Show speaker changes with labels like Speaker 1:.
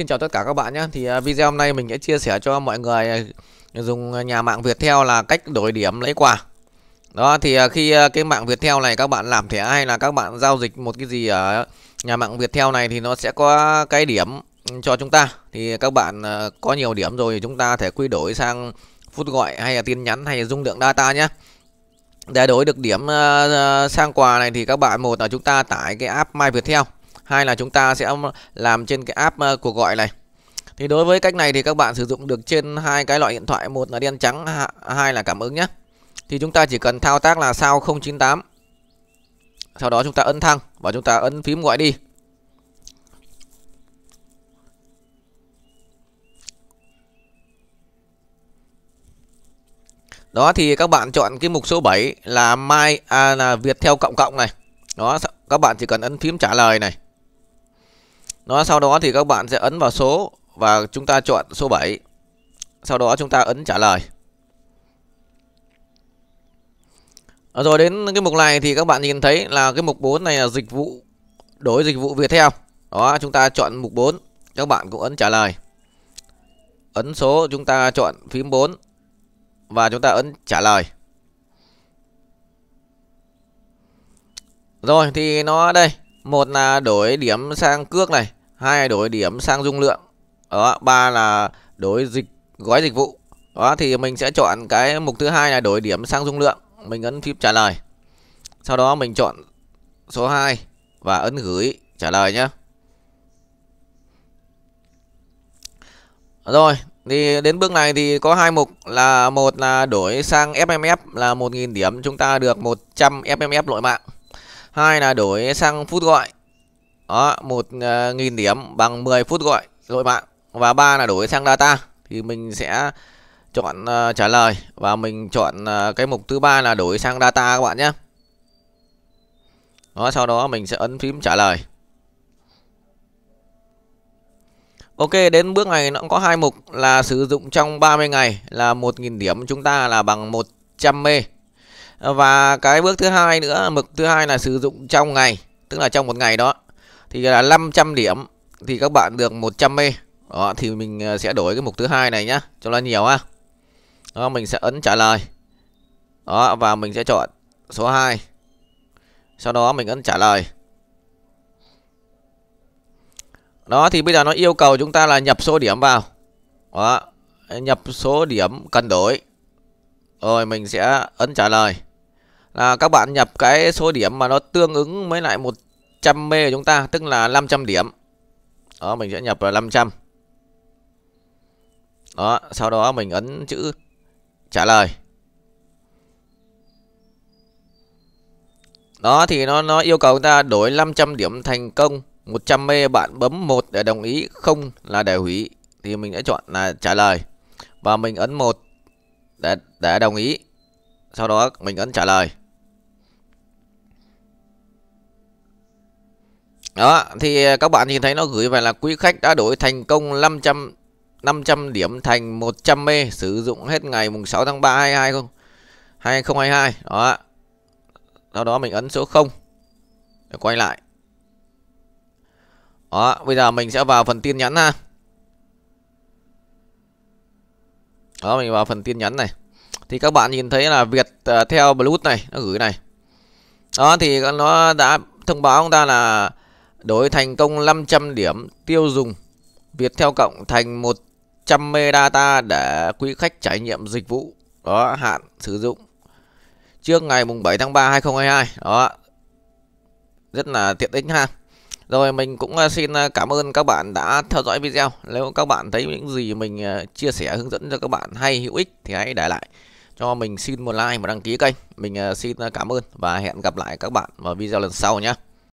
Speaker 1: Xin chào tất cả các bạn nhé Thì à, video hôm nay mình sẽ chia sẻ cho mọi người à, dùng nhà mạng Viettel là cách đổi điểm lấy quà Đó thì à, khi cái mạng Viettel này các bạn làm thẻ hay là các bạn giao dịch một cái gì ở nhà mạng Viettel này thì nó sẽ có cái điểm cho chúng ta Thì các bạn có nhiều điểm rồi thì chúng ta thể quy đổi sang phút gọi hay là tin nhắn hay là dung lượng data nhé để đổi được điểm sang quà này thì các bạn một là chúng ta tải cái app My Viettel hai là chúng ta sẽ làm trên cái app ờ, cuộc gọi này thì đối với cách này thì các bạn sử dụng được trên hai cái loại điện thoại một là đen trắng hai là cảm ứng nhé thì chúng ta chỉ cần thao tác là sao 098 sau đó chúng ta ấn thăng và chúng ta ấn phím gọi đi Đó thì các bạn chọn cái mục số 7 là mai à, là Việt theo cộng cộng này. Đó các bạn chỉ cần ấn phím trả lời này nó sau đó thì các bạn sẽ ấn vào số và chúng ta chọn số 7 sau đó chúng ta ấn trả lời à, rồi đến cái mục này thì các bạn nhìn thấy là cái mục 4 này là dịch vụ đổi dịch vụ Viettel đó chúng ta chọn mục 4 các bạn cũng ấn trả lời ấn số chúng ta chọn phím 4 và chúng ta ấn trả lời rồi thì nó đây một là đổi điểm sang cước này hai đổi điểm sang dung lượng đó ba là đổi dịch gói dịch vụ đó thì mình sẽ chọn cái mục thứ hai là đổi điểm sang dung lượng mình ấn phím trả lời sau đó mình chọn số 2 và ấn gửi trả lời nhé rồi thì đến bước này thì có hai mục là một là đổi sang FMF là 1.000 điểm chúng ta được 100 FMF nội mạng hai là đổi sang phút gọi đó một ờ, nghìn điểm bằng 10 phút gọi lỗi mạng và ba là đổi sang data thì mình sẽ chọn uh, trả lời và mình chọn uh, cái mục thứ ba là đổi sang data các bạn nhé đó sau đó mình sẽ ấn phím trả lời Ok đến bước này nó có hai mục là sử dụng trong 30 ngày là 1.000 điểm chúng ta là bằng 100 mê và cái bước thứ hai nữa mục thứ hai là sử dụng trong ngày tức là trong một ngày đó thì là 500 điểm thì các bạn được 100 mê e. đó thì mình ờ, sẽ đổi cái mục thứ hai này nhá cho nó nhiều ha đó mình sẽ ấn trả lời đó và mình sẽ chọn số 2 sau đó mình ấn trả lời đó thì bây giờ nó yêu cầu chúng ta là nhập số điểm vào đó nhập số điểm cần đổi rồi mình sẽ ấn trả lời là các bạn nhập cái số điểm mà nó tương ứng với lại một 100 mê của chúng ta tức là 500 điểm. Đó mình sẽ nhập vào 500. Đó, sau đó mình ấn chữ trả lời. Đó thì nó nó yêu cầu chúng ta đổi 500 điểm thành công 100 mê bạn bấm 1 để đồng ý, không là để hủy thì mình sẽ chọn là trả lời và mình ấn 1 để để đồng ý. Sau đó mình ấn trả lời. Đó, thì à, các bạn nhìn thấy nó gửi về là quý khách đã đổi thành công 500 500 điểm thành 100 mê sử dụng hết ngày mùng 6 tháng 3 22 không? 2022. Đó. Sau đó mình ấn số 0 để quay lại. Đó, bây giờ mình sẽ vào phần tin nhắn ha. Đó, mình vào phần tin nhắn này. Thì các bạn nhìn thấy là Việt à, theo Bluetooth này, nó gửi này. Đó, thì nó đã thông báo chúng ta là Đổi thành công 500 điểm tiêu dùng. Việt theo cộng thành 100 metadata để quý khách trải nghiệm dịch vụ. Đó, hạn sử dụng. Trước ngày mùng 7 tháng 3 2022. Đó. Rất là tiện ích ha. Rồi mình cũng à, xin à, cảm ơn các bạn đã theo dõi video. Nếu các bạn thấy những gì mình à, chia sẻ hướng dẫn cho các bạn hay hữu ích thì hãy để lại cho mình xin một like và đăng ký kênh. Mình xin cảm ơn và hẹn gặp lại các bạn vào video lần sau nhé.